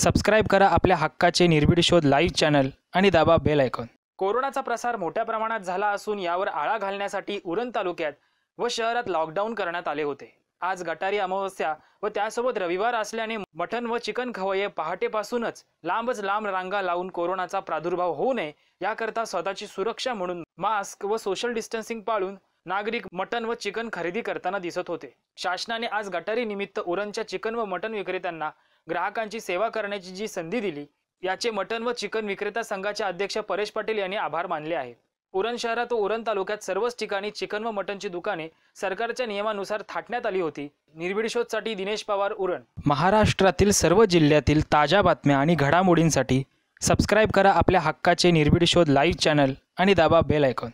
subscribe करा आपल्या हक्काचे निर्भीड शोध लाईव्ह चॅनल आणि दाबा बेल ऐकून कोरोनाचा प्रसार मोठ्या प्रमाणात झाला असून यावर आळा घालण्यासाठी उरण तालुक्यात व शहरात लॉकडाऊन करण्यात आले होते आज गटारी अमावस्या व त्यासोबत रविवार असल्याने मटन व चिकन खवय्ये पहाटेपासूनच लांबच लांब रांगा लावून कोरोनाचा प्रादुर्भाव होऊ नये याकरता स्वतःची सुरक्षा म्हणून मास्क व सोशल डिस्टन्सिंग पाळून नागरिक मटण व चिकन खरेदी करताना दिसत होते शासनाने आज गटारी निमित्त उरणच्या चिकन व मटन विक्रेत्यांना ग्राहकांची सेवा करण्याची जी संधी दिली याचे मटन व चिकन विक्रेता संघाचे अध्यक्ष परेश पाटील यांनी आभार मानले आहेत उरण शहरात व उरण तालुक्यात सर्वच ठिकाणी चिकन व मटनची दुकाने सरकारच्या नियमानुसार थाटण्यात आली होती निर्भीड शोधसाठी दिनेश पवार उरण महाराष्ट्रातील सर्व जिल्ह्यातील ताज्या बातम्या आणि घडामोडींसाठी सबस्क्राईब करा आपल्या हक्काचे निर्भीड शोध लाईव्ह चॅनल आणि दाबा बेल आयकॉन